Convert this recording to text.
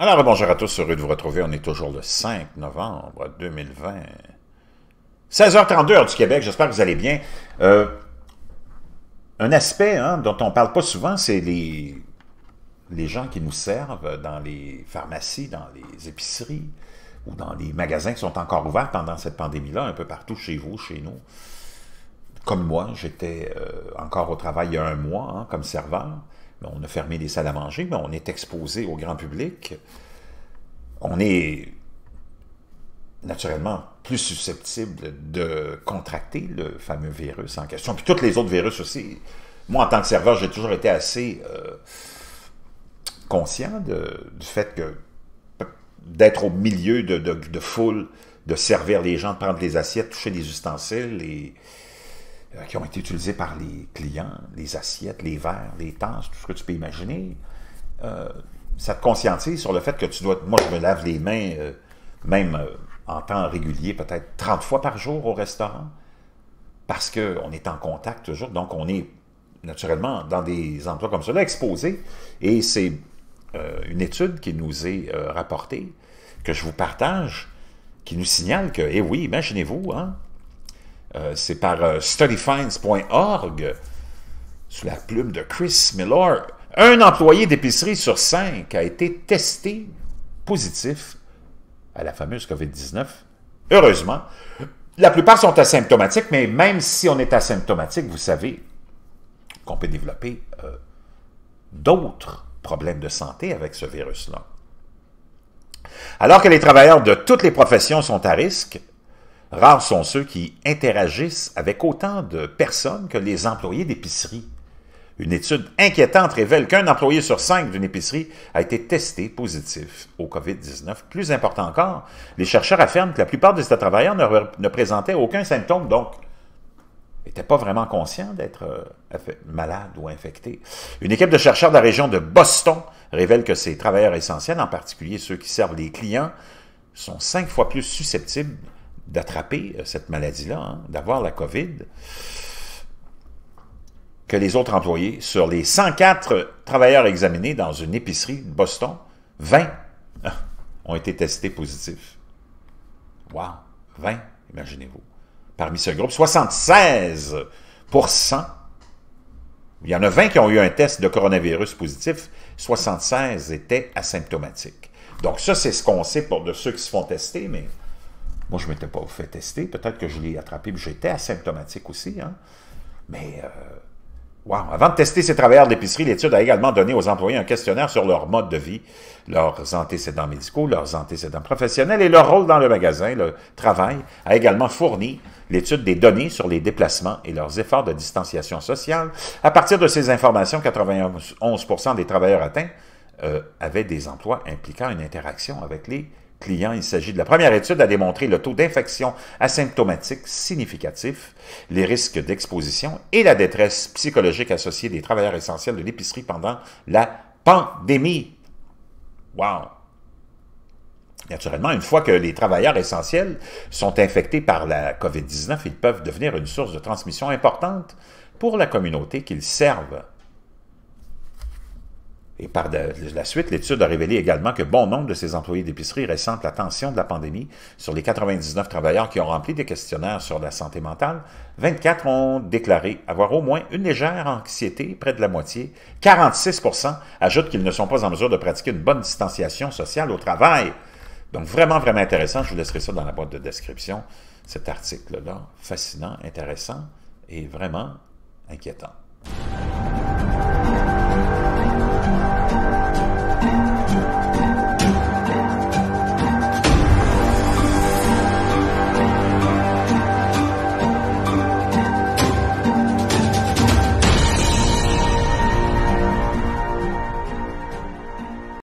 Alors, bonjour à tous, heureux de vous retrouver. On est toujours le 5 novembre 2020. 16h32 heure du Québec, j'espère que vous allez bien. Euh, un aspect hein, dont on ne parle pas souvent, c'est les, gens qui nous servent dans les pharmacies, dans les épiceries ou dans les magasins qui sont encore ouverts pendant cette pandémie-là, un peu partout, chez vous, chez nous. Comme moi, j'étais euh, encore au travail il y a un mois hein, comme serveur. Ben, on a fermé les salles à manger, mais ben, on est exposé au grand public. On est naturellement plus susceptible de contracter le fameux virus en question. Puis tous les autres virus aussi. Moi, en tant que serveur, j'ai toujours été assez euh, conscient du fait que d'être au milieu de, de foule, de servir les gens, de prendre les assiettes, toucher les ustensiles et euh, qui ont été utilisés par les clients, les assiettes, les verres, les tasses, tout ce que tu peux imaginer, euh, ça te conscientise sur le fait que tu dois... Moi, je me lave les mains, euh, même en temps régulier, peut-être 30 fois par jour au restaurant, parce qu'on est en contact toujours, donc on est naturellement dans des emplois comme cela exposés, et c'est une étude qui nous est rapportée, que je vous partage, qui nous signale que, eh oui, imaginez-vous, hein, euh, c'est par euh, studyfinds.org, sous la plume de Chris Miller. Un employé d'épicerie sur cinq a été testé positif à la fameuse COVID-19. Heureusement, la plupart sont asymptomatiques, mais même si on est asymptomatique, vous savez qu'on peut développer euh, d'autres problèmes de santé avec ce virus-là. Alors que les travailleurs de toutes les professions sont à risque, Rares sont ceux qui interagissent avec autant de personnes que les employés d'épicerie. Une étude inquiétante révèle qu'un employé sur cinq d'une épicerie a été testé positif au COVID-19. Plus important encore, les chercheurs affirment que la plupart de ces travailleurs ne, présentaient aucun symptôme, donc n'étaient pas vraiment conscients d'être euh, malades ou infectés. Une équipe de chercheurs de la région de Boston révèle que ces travailleurs essentiels, en particulier ceux qui servent les clients, sont cinq fois plus susceptibles d'attraper euh, cette maladie-là, hein, d'avoir la COVID, que les autres employés. Sur les 104 travailleurs examinés dans une épicerie de Boston, 20 ont été testés positifs. Wow! 20, imaginez-vous. Parmi ce groupe, 76 il y en a 20 qui ont eu un test de coronavirus positif, 76 étaient asymptomatiques. Donc ça, c'est ce qu'on sait pour de ceux qui se font tester, mais moi, je ne m'étais pas fait tester. Peut-être que je l'ai attrapé, mais j'étais asymptomatique aussi. Hein. Mais, euh, wow. Avant de tester ces travailleurs d'épicerie, l'étude a également donné aux employés un questionnaire sur leur mode de vie, leurs antécédents médicaux, leurs antécédents professionnels et leur rôle dans le magasin, le travail, a également fourni l'étude des données sur les déplacements et leurs efforts de distanciation sociale. À partir de ces informations, 91 des travailleurs atteints euh, avaient des emplois impliquant une interaction avec les clients. Il s'agit de la première étude à démontrer le taux d'infection asymptomatique significatif, les risques d'exposition et la détresse psychologique associée des travailleurs essentiels de l'épicerie pendant la pandémie. Wow! Naturellement, une fois que les travailleurs essentiels sont infectés par la COVID-19, ils peuvent devenir une source de transmission importante pour la communauté qu'ils servent. Et par la suite, l'étude a révélé également que bon nombre de ces employés d'épicerie ressentent la tension de la pandémie. Sur les 99 travailleurs qui ont rempli des questionnaires sur la santé mentale, 24 ont déclaré avoir au moins une légère anxiété, près de la moitié. 46 ajoutent qu'ils ne sont pas en mesure de pratiquer une bonne distanciation sociale au travail. Donc vraiment, vraiment intéressant. Je vous laisserai ça dans la boîte de description, cet article-là. Fascinant, intéressant et vraiment inquiétant.